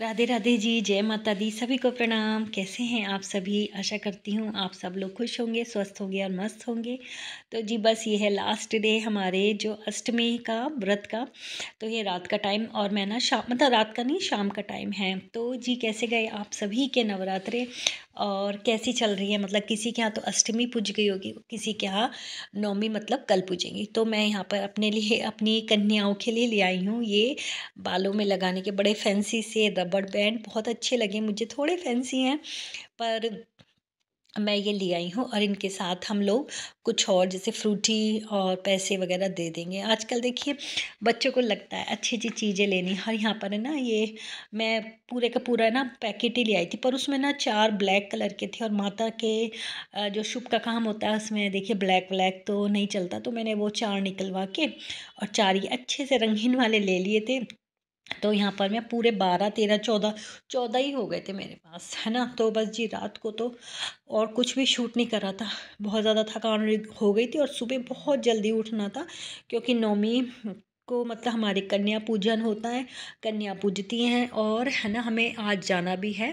राधे राधे जी जय माता दी सभी को प्रणाम कैसे हैं आप सभी आशा करती हूँ आप सब लोग खुश होंगे स्वस्थ होंगे और मस्त होंगे तो जी बस ये है लास्ट डे हमारे जो अष्टमी का व्रत का तो ये रात का टाइम और मैं ना शाम मतलब रात का नहीं शाम का टाइम है तो जी कैसे गए आप सभी के नवरात्रे और कैसी चल रही है मतलब किसी के यहाँ तो अष्टमी पूज गई होगी किसी के यहाँ नौमी मतलब कल पूजेंगी तो मैं यहाँ पर अपने लिए अपनी कन्याओं के लिए ले आई हूँ ये बालों में लगाने के बड़े फैंसी से रबड़ बैंड बहुत अच्छे लगे मुझे थोड़े फैंसी हैं पर मैं ये ले आई हूँ और इनके साथ हम लोग कुछ और जैसे फ्रूटी और पैसे वगैरह दे देंगे आजकल देखिए बच्चों को लगता है अच्छी अच्छी चीज़ें लेनी और यहाँ पर है ना ये मैं पूरे का पूरा ना पैकेट ही ले आई थी पर उसमें ना चार ब्लैक कलर के थे और माता के जो शुभ का काम होता है उसमें देखिए ब्लैक ब्लैक तो नहीं चलता तो मैंने वो चार निकलवा के और चार ये अच्छे से रंगीन वाले ले लिए थे तो यहाँ पर मैं पूरे बारह तेरह चौदह चौदह ही हो गए थे मेरे पास है ना तो बस जी रात को तो और कुछ भी शूट नहीं करा था बहुत ज़्यादा थकान हो गई थी और सुबह बहुत जल्दी उठना था क्योंकि नौमी को मतलब हमारे कन्या पूजन होता है कन्या पूजती हैं और है ना हमें आज जाना भी है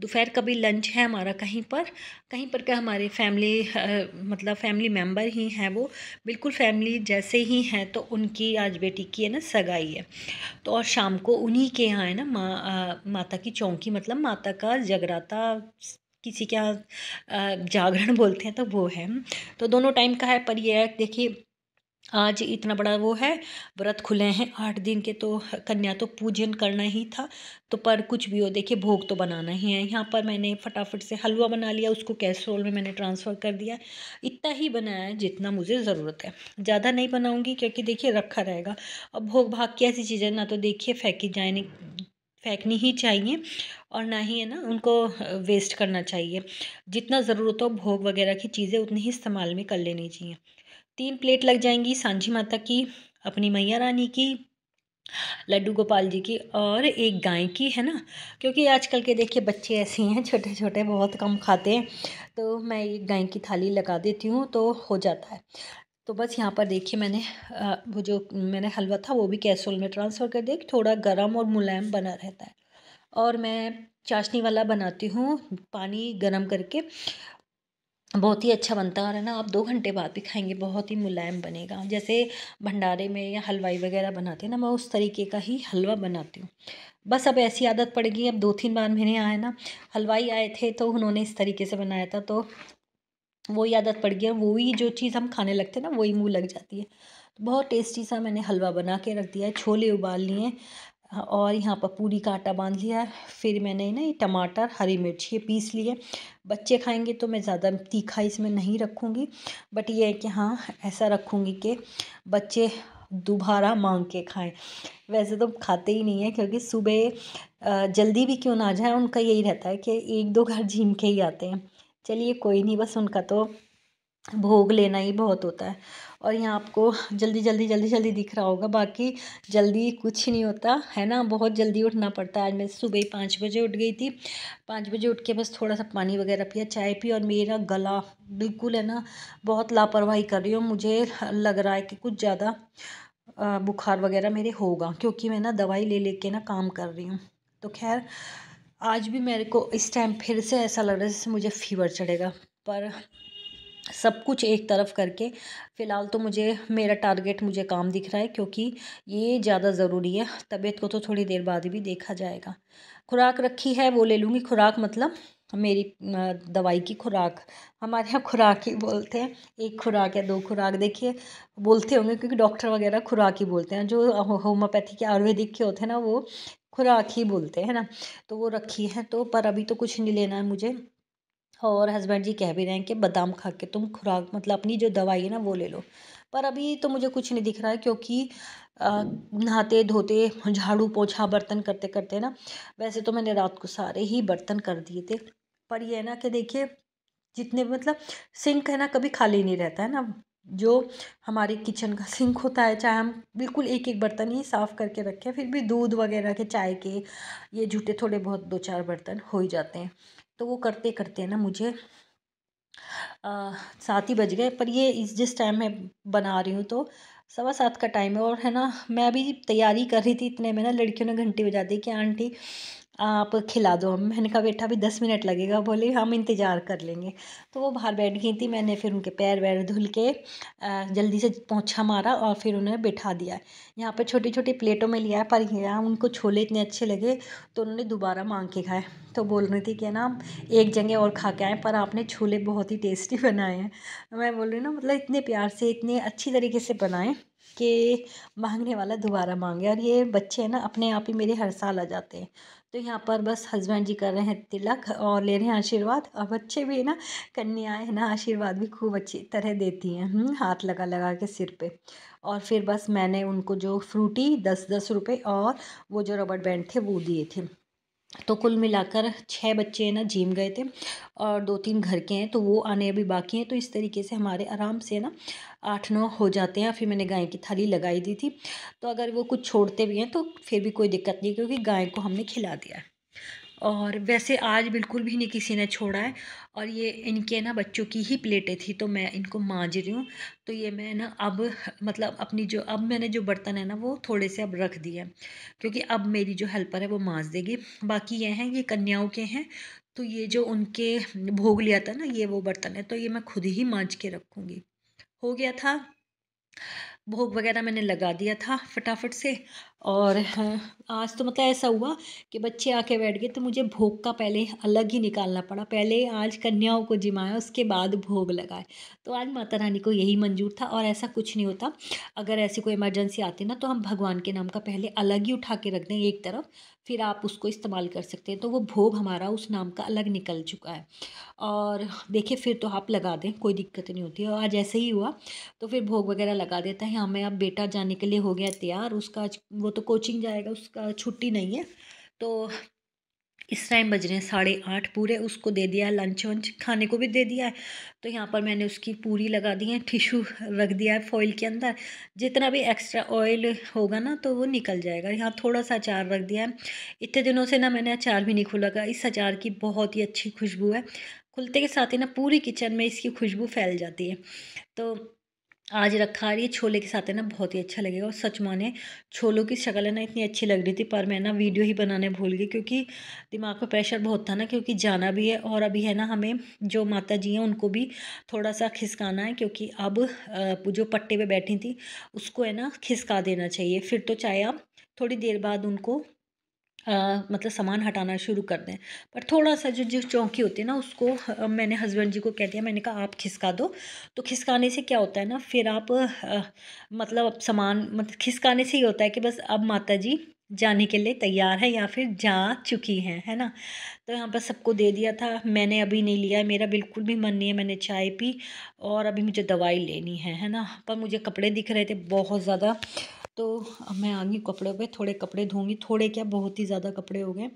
दोपहर का भी लंच है हमारा कहीं पर कहीं पर का हमारे फैमिली मतलब फैमिली मेम्बर ही हैं वो बिल्कुल फैमिली जैसे ही हैं तो उनकी आज बेटी की है ना सगाई है तो और शाम को उन्हीं के यहाँ है ना माँ माता की चौंकी मतलब माता का जगराता किसी के यहाँ जागरण बोलते हैं तो वो है तो दोनों टाइम का है पर यह देखिए आज इतना बड़ा वो है व्रत खुले हैं आठ दिन के तो कन्या तो पूजन करना ही था तो पर कुछ भी हो देखिए भोग तो बनाना ही है यहाँ पर मैंने फटाफट से हलवा बना लिया उसको कैसरोल में मैंने ट्रांसफ़र कर दिया इतना ही बनाया है जितना मुझे ज़रूरत है ज़्यादा नहीं बनाऊँगी क्योंकि देखिए रखा रहेगा अब भोग भाग की ऐसी चीज़ें ना तो देखिए फेंकी जाए फेंकनी ही चाहिए और ना ही है ना उनको वेस्ट करना चाहिए जितना ज़रूरत हो भोग वगैरह की चीज़ें उतनी ही इस्तेमाल में कर लेनी चाहिए तीन प्लेट लग जाएंगी सांझी माता की अपनी मैया रानी की लड्डू गोपाल जी की और एक गाय की है ना क्योंकि आजकल के देखिए बच्चे ऐसे हैं छोटे छोटे बहुत कम खाते हैं तो मैं एक गाय की थाली लगा देती हूँ तो हो जाता है तो बस यहाँ पर देखिए मैंने वो जो मैंने हलवा था वो भी कैसोल में ट्रांसफ़र कर दिया थोड़ा गर्म और मुलायम बना रहता है और मैं चाशनी वाला बनाती हूँ पानी गर्म करके बहुत ही अच्छा बनता है ना आप दो घंटे बाद भी खाएंगे बहुत ही मुलायम बनेगा जैसे भंडारे में या हलवाई वगैरह बनाते हैं ना मैं उस तरीके का ही हलवा बनाती हूँ बस अब ऐसी आदत पड़ गई अब दो तीन बार मैंने आया ना हलवाई आए थे तो उन्होंने इस तरीके से बनाया था तो वही आदत पड़ गई है वही जो चीज़ हम खाने लगते हैं ना वही मुँह लग जाती है तो बहुत टेस्टी सा मैंने हलवा बना के रख दिया है छोले उबाल लिए और यहाँ पर पूरी का आटा बांध लिया है फिर मैंने ना ये टमाटर हरी मिर्च ये पीस लिए बच्चे खाएंगे तो मैं ज़्यादा तीखा इसमें नहीं रखूँगी बट ये है कि हाँ ऐसा रखूँगी कि बच्चे दोबारा मांग के खाएं वैसे तो खाते ही नहीं है क्योंकि सुबह जल्दी भी क्यों ना जाए उनका यही रहता है कि एक दो घर झीम के ही आते हैं चलिए कोई नहीं बस उनका तो भोग लेना ही बहुत होता है और यहाँ आपको जल्दी जल्दी जल्दी जल्दी दिख रहा होगा बाकी जल्दी कुछ नहीं होता है ना बहुत जल्दी उठना पड़ता है आज मैं सुबह ही पाँच बजे उठ गई थी पाँच बजे उठ के बस थोड़ा सा पानी वगैरह पिया चाय पी और मेरा गला बिल्कुल है ना बहुत लापरवाही कर रही हूँ मुझे लग रहा है कि कुछ ज़्यादा बुखार वगैरह मेरे होगा क्योंकि मैं ना दवाई ले लेके ना काम कर रही हूँ तो खैर आज भी मेरे को इस टाइम फिर से ऐसा लग रहा है जैसे मुझे फीवर चढ़ेगा पर सब कुछ एक तरफ करके फ़िलहाल तो मुझे मेरा टारगेट मुझे काम दिख रहा है क्योंकि ये ज़्यादा ज़रूरी है तबीयत को तो थोड़ी देर बाद भी देखा जाएगा खुराक रखी है वो ले लूँगी खुराक मतलब मेरी दवाई की खुराक हमारे यहाँ खुराक ही बोलते हैं एक खुराक या दो खुराक देखिए बोलते होंगे क्योंकि डॉक्टर वगैरह खुराक ही बोलते हैं जो होम्योपैथी के आयुर्वेदिक के होते हैं ना वो खुराक ही बोलते हैं ना तो वो रखी है तो पर अभी तो कुछ नहीं लेना है मुझे और हस्बैंड जी कह भी रहे हैं कि बादाम खा के तुम खुराक मतलब अपनी जो दवाई है ना वो ले लो पर अभी तो मुझे कुछ नहीं दिख रहा है क्योंकि नहाते धोते झाड़ू पोछा बर्तन करते करते ना वैसे तो मैंने रात को सारे ही बर्तन कर दिए थे पर यह ना कि देखिए जितने मतलब सिंक है ना कभी खाली नहीं रहता है ना जो हमारे किचन का सिंक होता है चाहे हम बिल्कुल एक एक बर्तन ही साफ़ करके रखें फिर भी दूध वगैरह के चाय के ये जूठे थोड़े बहुत दो चार बर्तन हो ही जाते हैं तो वो करते करते ना मुझे सात ही बज गए पर ये इस जिस टाइम मैं बना रही हूँ तो सवा सात का टाइम है और है ना मैं अभी तैयारी कर रही थी इतने में ना लड़कियों ने घंटी बजा दी कि आंटी आप खिला दो हम मैंने कहा बेटा अभी दस मिनट लगेगा बोले हम इंतज़ार कर लेंगे तो वो बाहर बैठ गई थी मैंने फिर उनके पैर वैर धुल के जल्दी से पोछा मारा और फिर उन्हें बिठा दिया यहाँ पर छोटी छोटी प्लेटों में लिया पर यहाँ उनको छोले इतने अच्छे लगे तो उन्होंने दोबारा मांग के खाए तो बोल रही थी कि ना एक जगह और खा के आए पर आपने छोले बहुत ही टेस्टी बनाए हैं मैं बोल रही हूँ ना मतलब इतने प्यार से इतने अच्छी तरीके से बनाए कि मांगने वाला दोबारा मांगे और ये बच्चे हैं ना अपने आप ही मेरे हर साल आ जाते हैं तो यहाँ पर बस हस्बैंड जी कर रहे हैं तिलक और ले रहे हैं आशीर्वाद और बच्चे भी है ना कन्याएं है ना आशीर्वाद भी खूब अच्छी तरह देती हैं हम्म, हाथ लगा लगा के सिर पे और फिर बस मैंने उनको जो फ्रूटी दस दस रुपये और वो जो रबड़ बैंड थे वो दिए थे तो कुल मिलाकर छः बच्चे हैं ना जिम गए थे और दो तीन घर के हैं तो वो आने अभी बाकी हैं तो इस तरीके से हमारे आराम से ना आठ नौ हो जाते हैं फिर मैंने गाय की थाली लगाई दी थी तो अगर वो कुछ छोड़ते भी हैं तो फिर भी कोई दिक्कत नहीं क्योंकि गाय को हमने खिला दिया है और वैसे आज बिल्कुल भी नहीं किसी ने छोड़ा है और ये इनके ना बच्चों की ही प्लेटें थी तो मैं इनको मांज रही हूँ तो ये मैं ना अब मतलब अपनी जो अब मैंने जो बर्तन है ना वो थोड़े से अब रख दिए क्योंकि अब मेरी जो हेल्पर है वो मांज देगी बाकी ये हैं ये कन्याओं के हैं तो ये जो उनके भोग लिया था ना ये वो बर्तन है तो ये मैं खुद ही मांझ के रखूँगी हो गया था भोग हम्म। वगैरह मैंने लगा दिया था फटाफट से और अच्छा। हाँ, आज तो मतलब ऐसा हुआ कि बच्चे आके बैठ गए तो मुझे भोग का पहले अलग ही निकालना पड़ा पहले आज कन्याओं को जिमाया उसके बाद भोग लगाए तो आज माता रानी को यही मंजूर था और ऐसा कुछ नहीं होता अगर ऐसी कोई इमरजेंसी आती ना तो हम भगवान के नाम का पहले अलग ही उठा के रख दें एक तरफ फिर आप उसको इस्तेमाल कर सकते हैं तो वो भोग हमारा उस नाम का अलग निकल चुका है और देखिए फिर तो आप लगा दें कोई दिक्कत नहीं होती और आज ऐसे ही हुआ तो फिर भोग वगैरह लगा देता है हमें हाँ, अब बेटा जाने के लिए हो गया तैयार उसका वो तो कोचिंग जाएगा उसका छुट्टी नहीं है तो इस टाइम बज रहे हैं साढ़े आठ पूरे उसको दे दिया है लंच वंच खाने को भी दे दिया है तो यहाँ पर मैंने उसकी पूरी लगा दी है टिशू रख दिया है फॉइल के अंदर जितना भी एक्स्ट्रा ऑयल होगा ना तो वो निकल जाएगा यहाँ थोड़ा सा अचार रख दिया है इतने दिनों से ना मैंने अचार भी नहीं खुला था इस अचार की बहुत ही अच्छी खुशबू है खुलते के साथ ही ना पूरी किचन में इसकी खुशबू फैल जाती है तो आज रखा रही ये छोले के साथ है ना बहुत ही अच्छा लगेगा और सच माने छोलों की शक्ल है ना इतनी अच्छी लग रही थी पर मैं ना वीडियो ही बनाने भूल गई क्योंकि दिमाग पे प्रेशर बहुत था ना क्योंकि जाना भी है और अभी है ना हमें जो माता जी हैं उनको भी थोड़ा सा खिसकाना है क्योंकि अब जो पट्टे पर बैठी थी उसको है ना खिसका देना चाहिए फिर तो चाहे आप थोड़ी देर बाद उनको आ, मतलब सामान हटाना शुरू कर दें पर थोड़ा सा जो जो चौंकी होती है ना उसको आ, मैंने हस्बैंड जी को कह दिया मैंने कहा आप खिसका दो तो खिसकाने से क्या होता है ना फिर आप आ, मतलब अब सामान मतलब खिसकाने से ही होता है कि बस अब माता जी जाने के लिए तैयार है या फिर जा चुकी हैं है ना तो यहाँ पर सबको दे दिया था मैंने अभी नहीं लिया मेरा बिल्कुल भी मन नहीं है मैंने चाय पी और अभी मुझे दवाई लेनी है है ना पर मुझे कपड़े दिख रहे थे बहुत ज़्यादा तो मैं आऊँगी कपड़ों पे थोड़े कपड़े धोंगी थोड़े क्या बहुत ही ज़्यादा कपड़े हो गए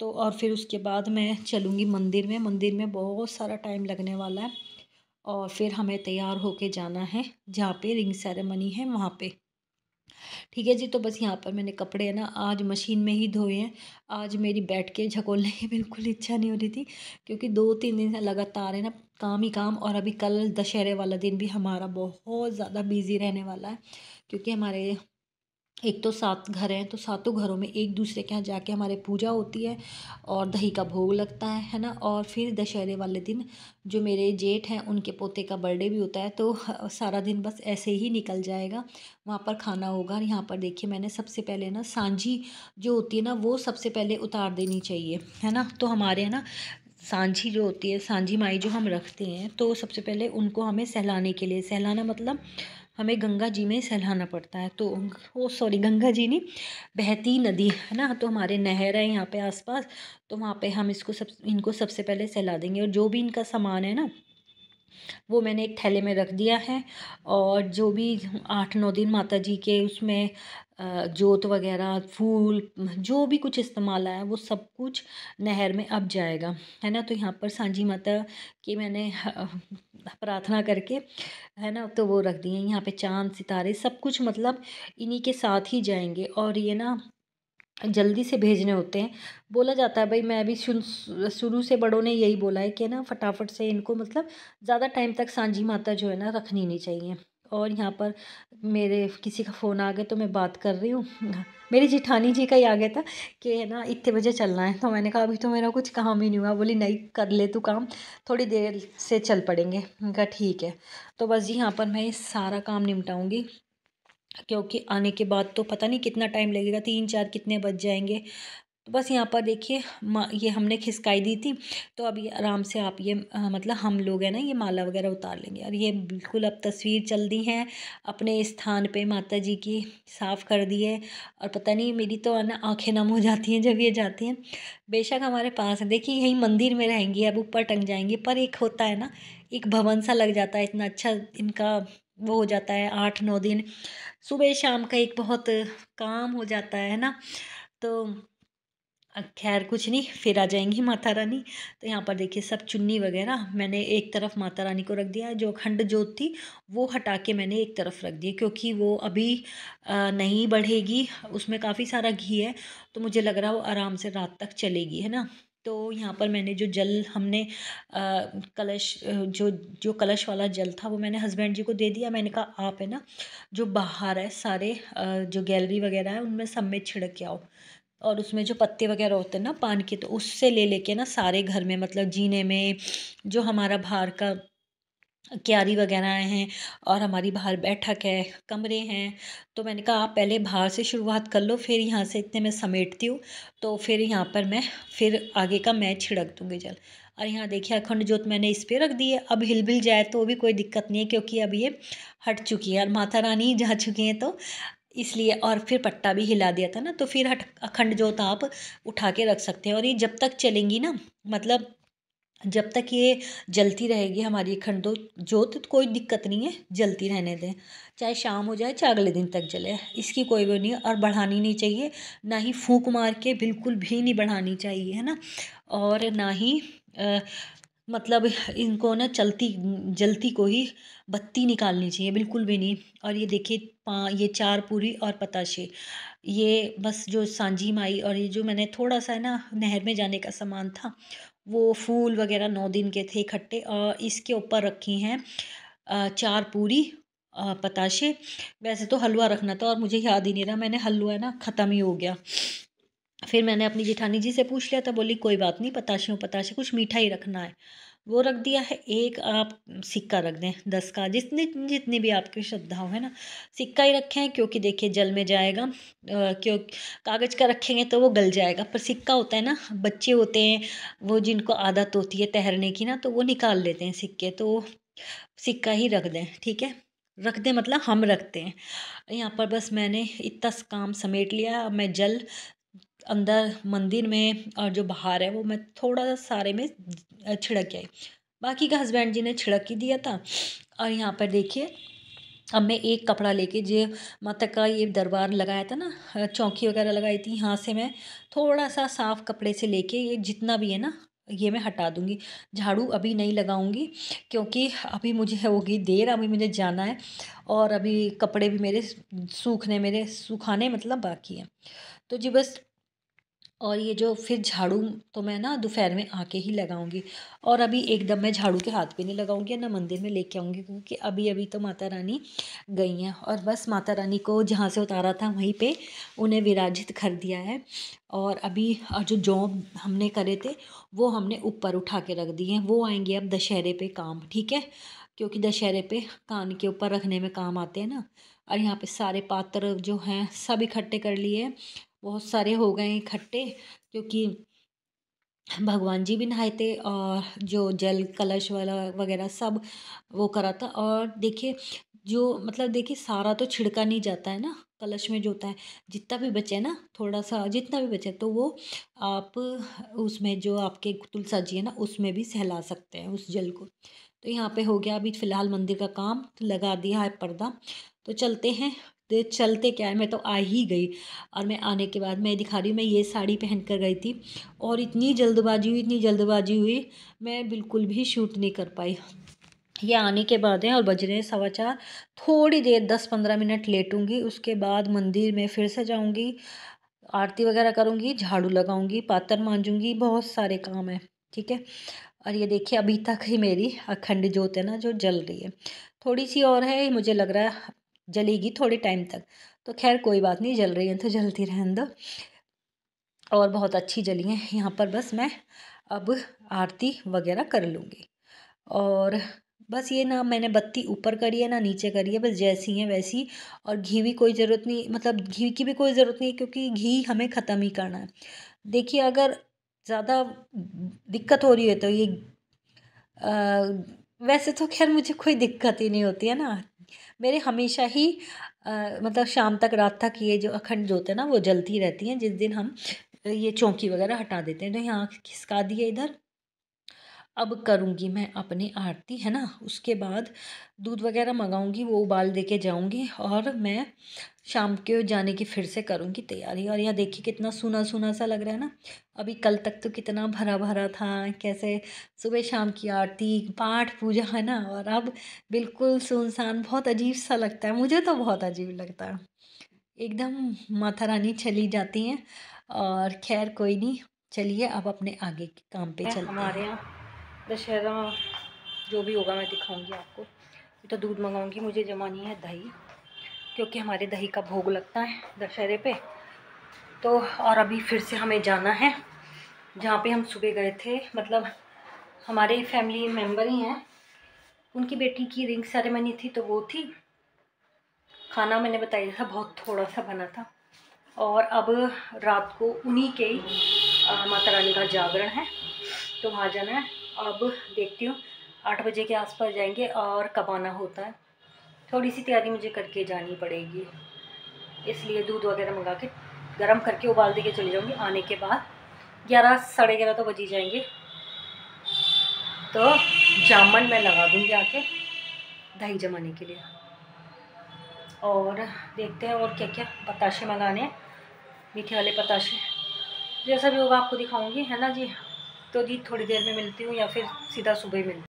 तो और फिर उसके बाद मैं चलूँगी मंदिर में मंदिर में बहुत सारा टाइम लगने वाला है और फिर हमें तैयार होके जाना है जहाँ पे रिंग सेरेमनी है वहाँ पे ठीक है जी तो बस यहाँ पर मैंने कपड़े ना आज मशीन में ही धोए हैं आज मेरी बैठ के झकोलने की बिल्कुल इच्छा नहीं हो रही थी क्योंकि दो तीन दिन लगातार है ना काम ही काम और अभी कल दशहरे वाला दिन भी हमारा बहुत ज़्यादा बिजी रहने वाला है क्योंकि हमारे एक तो सात घर हैं तो सातों घरों में एक दूसरे के यहाँ जाके हमारे पूजा होती है और दही का भोग लगता है है ना और फिर दशहरे वाले दिन जो मेरे जेठ हैं उनके पोते का बर्थडे भी होता है तो सारा दिन बस ऐसे ही निकल जाएगा वहाँ पर खाना होगा और यहाँ पर देखिए मैंने सबसे पहले ना सांझी जो होती है ना वो सबसे पहले उतार देनी चाहिए है ना तो हमारे है ना सांझी जो होती है सांझी माई जो हम रखते हैं तो सबसे पहले उनको हमें सहलाने के लिए सहलाना मतलब हमें गंगा जी में सहलाना पड़ता है तो ओ सॉरी गंगा जी नहीं बहती नदी है ना तो हमारे नहर है यहाँ पे आसपास तो वहाँ पे हम इसको सब इनको सबसे पहले सहला देंगे और जो भी इनका सामान है ना वो मैंने एक थैले में रख दिया है और जो भी आठ नौ दिन माता जी के उसमें जोत वगैरह फूल जो भी कुछ इस्तेमाल आया वो सब कुछ नहर में अब जाएगा है ना तो यहाँ पर सांझी माता की मैंने प्रार्थना करके है ना तो वो रख दिए यहाँ पे चांद सितारे सब कुछ मतलब इन्हीं के साथ ही जाएंगे और ये ना जल्दी से भेजने होते हैं बोला जाता है भाई मैं भी शुरू से बड़ों ने यही बोला है कि ना फटाफट से इनको मतलब ज़्यादा टाइम तक सांझी माता जो है ना रखनी नहीं चाहिए और यहाँ पर मेरे किसी का फ़ोन आ गया तो मैं बात कर रही हूँ मेरी जिठानी जी का ही आ गया था कि है ना इतने बजे चलना है तो मैंने कहा अभी तो मेरा कुछ काम ही नहीं हुआ बोली नहीं कर ले तू काम थोड़ी देर से चल पड़ेंगे कहा ठीक है तो बस जी यहाँ पर मैं सारा काम निपटाऊँगी क्योंकि आने के बाद तो पता नहीं कितना टाइम लगेगा तीन चार कितने बज जाएंगे तो बस यहाँ पर देखिए ये हमने खिसकाई दी थी तो अब ये आराम से आप ये आ, मतलब हम लोग हैं ना ये माला वगैरह उतार लेंगे और ये बिल्कुल अब तस्वीर चल दी है अपने स्थान पे माता जी की साफ़ कर दी है और पता नहीं मेरी तो ना आँखें नम हो जाती हैं जब ये जाती हैं बेशक हमारे पास है देखिए यही मंदिर में रहेंगी अब ऊपर टंग जाएंगी पर एक होता है ना एक भवन सा लग जाता है इतना अच्छा इनका वो हो जाता है आठ नौ दिन सुबह शाम का एक बहुत काम हो जाता है ना तो खैर कुछ नहीं फिर आ जाएंगी माता रानी तो यहाँ पर देखिए सब चुन्नी वगैरह मैंने एक तरफ माता रानी को रख दिया जो खंड जोत थी वो हटा के मैंने एक तरफ रख दी क्योंकि वो अभी नहीं बढ़ेगी उसमें काफ़ी सारा घी है तो मुझे लग रहा है वो आराम से रात तक चलेगी है ना तो यहाँ पर मैंने जो जल हमने आ, कलश जो जो कलश वाला जल था वो मैंने हस्बैंड जी को दे दिया मैंने कहा आप है ना जो बाहर है सारे आ, जो गैलरी वगैरह है उनमें सब में छिड़क के आओ और उसमें जो पत्ते वगैरह होते हैं ना पान के तो उससे ले लेके ना सारे घर में मतलब जीने में जो हमारा बाहर का क्यारी वगैरह हैं और हमारी बाहर बैठक है कमरे हैं तो मैंने कहा आप पहले बाहर से शुरुआत कर लो फिर यहाँ से इतने मैं समेटती हूँ तो फिर यहाँ पर मैं फिर आगे का मैं छिड़क दूँगी जल और यहाँ देखिए अखंड जोत मैंने इस पर रख दी है अब हिल बिल जाए तो भी कोई दिक्कत नहीं है क्योंकि अब ये हट चुकी है और माता रानी जा चुकी हैं तो इसलिए और फिर पट्टा भी हिला दिया था ना तो फिर हट अखंड जोत आप उठा के रख सकते हैं और ये जब तक चलेंगी ना मतलब जब तक ये जलती रहेगी हमारी अखंड जोत तो कोई दिक्कत नहीं है जलती रहने दें चाहे शाम हो जाए चाहे अगले दिन तक जले इसकी कोई वो नहीं और बढ़ानी नहीं चाहिए ना ही फूक मार के बिल्कुल भी नहीं बढ़ानी चाहिए है ना और ना ही मतलब इनको ना चलती जलती को ही बत्ती निकालनी चाहिए बिल्कुल भी नहीं और ये देखिए पा ये चार पूरी और पताशे ये बस जो सांझी माई और ये जो मैंने थोड़ा सा है ना नहर में जाने का सामान था वो फूल वगैरह नौ दिन के थे इकट्ठे और इसके ऊपर रखी हैं चार पूरी पताशे वैसे तो हलवा रखना था और मुझे याद ही नहीं रहा मैंने हलवा ना ख़त्म ही हो गया फिर मैंने अपनी जेठानी जी से पूछ लिया था तो बोली कोई बात नहीं पताशे हो पताशे कुछ मीठा ही रखना है वो रख दिया है एक आप सिक्का रख दें दस का जितने जितनी भी आपकी श्रद्धा हो है ना सिक्का ही रखें क्योंकि देखिए जल में जाएगा क्यों कागज़ का रखेंगे तो वो गल जाएगा पर सिक्का होता है ना बच्चे होते हैं वो जिनको आदत होती है तैरने की ना तो वो निकाल लेते हैं सिक्के तो सिक्का ही रख दें ठीक है रख दें मतलब हम रखते हैं यहाँ पर बस मैंने इतना काम समेट लिया अब मैं जल अंदर मंदिर में और जो बाहर है वो मैं थोड़ा सा सारे में छिड़क गई बाकी का हस्बैंड जी ने छिड़क ही दिया था और यहाँ पर देखिए अब मैं एक कपड़ा लेके जो माता का ये दरबार लगाया था ना चौकी वगैरह लगाई थी यहाँ से मैं थोड़ा सा साफ़ कपड़े से लेके ये जितना भी है ना ये मैं हटा दूँगी झाड़ू अभी नहीं लगाऊंगी क्योंकि अभी मुझे होगी देर अभी मुझे जाना है और अभी कपड़े भी मेरे सूखने मेरे सूखाने मतलब बाकी हैं तो जी बस और ये जो फिर झाड़ू तो मैं ना दोपहर में आके ही लगाऊंगी और अभी एकदम मैं झाड़ू के हाथ पे नहीं लगाऊंगी ना मंदिर में लेके आऊँगी क्योंकि अभी अभी तो माता रानी गई हैं और बस माता रानी को जहाँ से उतारा था वहीं पे उन्हें विराजित कर दिया है और अभी जो जॉब हमने करे थे वो हमने ऊपर उठा के रख दिए हैं वो आएंगे अब दशहरे पे काम ठीक है क्योंकि दशहरे पे कान के ऊपर रखने में काम आते हैं ना और यहाँ पे सारे पात्र जो हैं सब इकट्ठे कर लिए बहुत सारे हो गए इकट्ठे क्योंकि भगवान जी भी नहाए थे और जो जल कलश वाला वगैरह सब वो करा था और देखिए जो मतलब देखिए सारा तो छिड़का नहीं जाता है ना कलश में जो होता है जितना भी बचे ना थोड़ा सा जितना भी बचे तो वो आप उसमें जो आपके तुलसा जी है ना उसमें भी सहला सकते हैं उस जल को तो यहाँ पे हो गया अभी फ़िलहाल मंदिर का काम तो लगा दिया है पर्दा तो चलते हैं तो चलते क्या है मैं तो आ ही गई और मैं आने के बाद मैं दिखा रही हूँ मैं ये साड़ी पहन कर गई थी और इतनी जल्दबाजी हुई इतनी जल्दबाजी हुई मैं बिल्कुल भी शूट नहीं कर पाई ये आने के बाद है और बज रहे हैं सवा चार थोड़ी देर दस पंद्रह मिनट लेटूंगी उसके बाद मंदिर में फिर से जाऊँगी आरती वगैरह करूँगी झाड़ू लगाऊँगी पातर मांजूँगी बहुत सारे काम हैं ठीक है और ये देखिए अभी तक ही मेरी अखंड जोत है ना जो जल रही है थोड़ी सी और है मुझे लग रहा है जलेगी थोड़े टाइम तक तो खैर कोई बात नहीं जल रही है तो जलती रहें दो और बहुत अच्छी जली हैं यहाँ पर बस मैं अब आरती वगैरह कर लूँगी और बस ये ना मैंने बत्ती ऊपर करी है ना नीचे करी है बस जैसी है वैसी और घी भी कोई ज़रूरत नहीं मतलब घी की भी कोई ज़रूरत नहीं क्योंकि घी हमें ख़त्म ही करना है देखिए अगर ज़्यादा दिक्कत हो रही है तो ये आ, वैसे तो खैर मुझे कोई दिक्कत ही नहीं होती है ना मेरे हमेशा ही आ, मतलब शाम तक रात तक ये जो अखंड जोत है ना वो जलती रहती हैं जिस दिन हम ये चौकी वगैरह हटा देते हैं तो यहाँ खिसका दिए इधर अब करूँगी मैं अपनी आरती है ना उसके बाद दूध वगैरह मंगाऊँगी वो उबाल दे के जाऊँगी और मैं शाम के जाने की फिर से करूँगी तैयारी और यह देखिए कितना सुना सुना सा लग रहा है ना अभी कल तक तो कितना भरा भरा था कैसे सुबह शाम की आरती पाठ पूजा है ना और अब बिल्कुल सुनसान बहुत अजीब सा लगता है मुझे तो बहुत अजीब लगता है एकदम माथा रानी चली जाती हैं और खैर कोई नहीं चलिए अब अपने आगे के काम पे चल हमारे यहाँ दशहरा जो भी होगा मैं दिखाऊंगी आपको तो दूध मंगाऊंगी मुझे जमानी है दही क्योंकि हमारे दही का भोग लगता है दशहरे पे तो और अभी फिर से हमें जाना है जहाँ पे हम सुबह गए थे मतलब हमारे फैमिली मेम्बर ही हैं उनकी बेटी की रिंग सेरेमनी थी तो वो थी खाना मैंने बताया था बहुत थोड़ा सा बना था और अब रात को उन्हीं के ही माता रानी का जागरण है तो वहाँ जाना है अब देखती हूँ आठ बजे के आसपास जाएंगे और कब आना होता है थोड़ी सी तैयारी मुझे करके जानी पड़ेगी इसलिए दूध वगैरह मंगा के गर्म करके उबाल दे के चले जाऊँगी आने के बाद ग्यारह साढ़े ग्यारह तो बजी जाएंगे तो जामन मैं लगा दूँगी आके दही जमाने के लिए और देखते हैं और क्या क्या पताशे मंगाने हैं मीठे वाले पताशे जैसा भी होगा आपको दिखाऊंगी है ना जी तो जी थोड़ी देर में मिलती हूँ या फिर सीधा सुबह मिलती